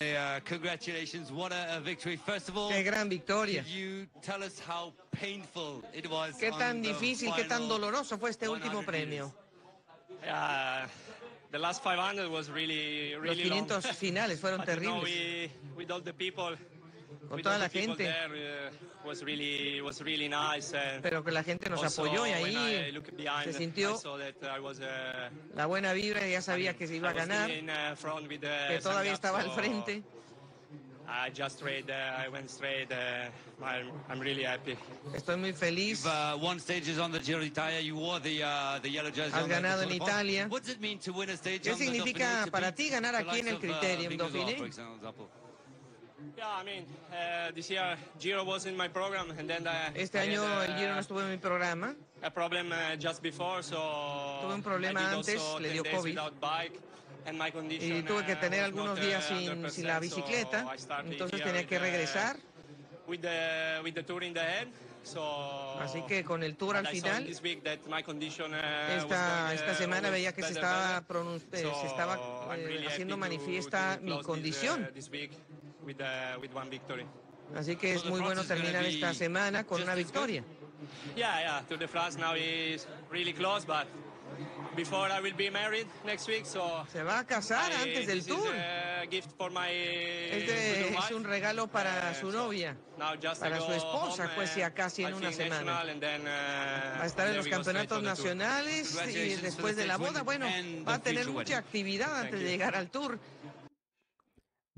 Uh, congratulations, what a, victory. First of all, qué gran victoria. You tell us how painful it was qué tan difícil, qué tan doloroso fue este último premio. Uh, the last 500 was really, really Los 500 long. finales fueron terribles. You know, we, with all the people, con toda la gente. Eh, eh. Pero que la gente nos apoyó y ahí se sintió uh, uh, la buena vibra y ya sabía que se iba a ganar, uh, que todavía estaba al frente. Estoy muy feliz. Has ganado en Italia. ¿Qué significa para ti ganar aquí en el Criterium, Dauphiné? Este año el Giro no estuvo en mi programa. Uh, tuve un problema antes, le dio COVID. y tuve que uh, tener algunos días uh, sin, la bicicleta, entonces tenía que regresar. Así que con el tour al final, esta, semana veía que se estaba, eh, eh, haciendo manifiesta mi condición. Uh, así que es muy bueno terminar esta semana con una victoria. se va a casar antes del tour. este es un regalo para uh, su novia, para su esposa, pues ya casi en una semana. Uh, va a estar en los campeonatos nacionales y después de la boda, bueno, va a tener mucha actividad antes de llegar al tour.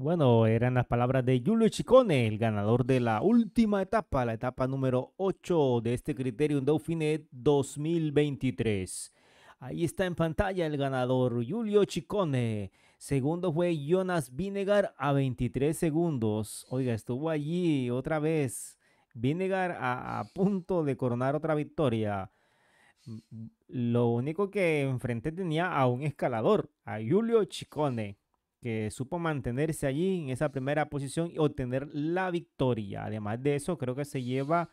Bueno, eran las palabras de Julio Chicone, el ganador de la última etapa, la etapa número 8 de este Criterium Dauphiné 2023. Ahí está en pantalla el ganador, Julio Chicone. Segundo fue Jonas Vinegar a 23 segundos. Oiga, estuvo allí otra vez. Vinegar a punto de coronar otra victoria. Mm, mm, lo único que enfrente tenía a un escalador, a Julio Chicone que supo mantenerse allí en esa primera posición y obtener la victoria. Además de eso, creo que se lleva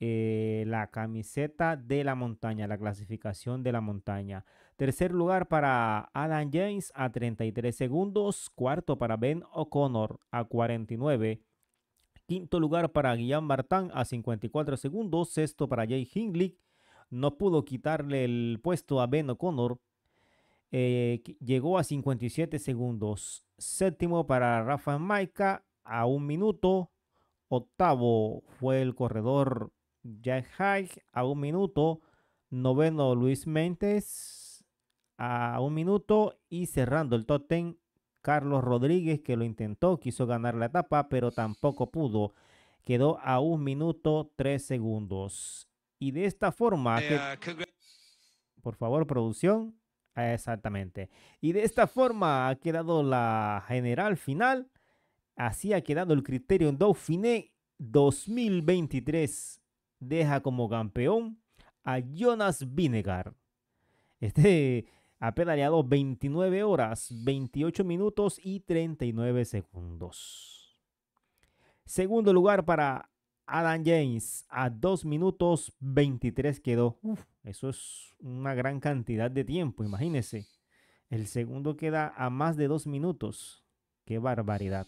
eh, la camiseta de la montaña, la clasificación de la montaña. Tercer lugar para Adam James a 33 segundos. Cuarto para Ben O'Connor a 49. Quinto lugar para Guillaume Martin a 54 segundos. Sexto para Jay Hindley. No pudo quitarle el puesto a Ben O'Connor eh, llegó a 57 segundos. Séptimo para Rafa Maika a un minuto. Octavo fue el corredor Jack High a un minuto. Noveno Luis Méndez a un minuto. Y cerrando el top Carlos Rodríguez que lo intentó, quiso ganar la etapa, pero tampoco pudo. Quedó a un minuto tres segundos. Y de esta forma... Eh, ah, Por favor, producción. Exactamente. Y de esta forma ha quedado la general final. Así ha quedado el criterio en Dauphiné 2023. Deja como campeón a Jonas Vinegar. Este ha pedaleado 29 horas, 28 minutos y 39 segundos. Segundo lugar para Adam James a 2 minutos 23 quedó. Uf, eso es una gran cantidad de tiempo, imagínense. El segundo queda a más de 2 minutos. Qué barbaridad.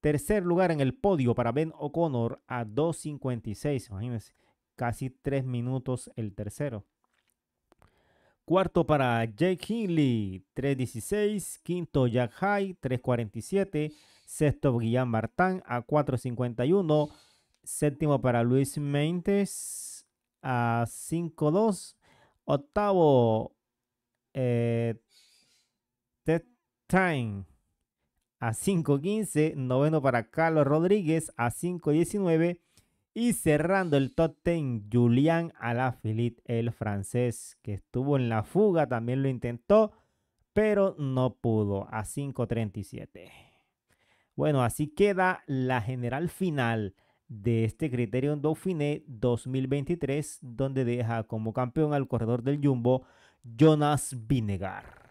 Tercer lugar en el podio para Ben O'Connor a 2.56. Imagínese, casi 3 minutos el tercero. Cuarto para Jake Hinley, 3.16. Quinto, Jack High, 3.47. Sexto, Guillaume Bartán a 4.51. Séptimo para Luis Mentes a 5-2. Octavo, eh, a 5-15. Noveno para Carlos Rodríguez a 5-19. Y cerrando el top 10, Julián Alaphilippe, el francés, que estuvo en la fuga, también lo intentó, pero no pudo, a 5.37. Bueno, así queda la general final de este criterio Dauphiné 2023, donde deja como campeón al corredor del Jumbo Jonas Vinegar.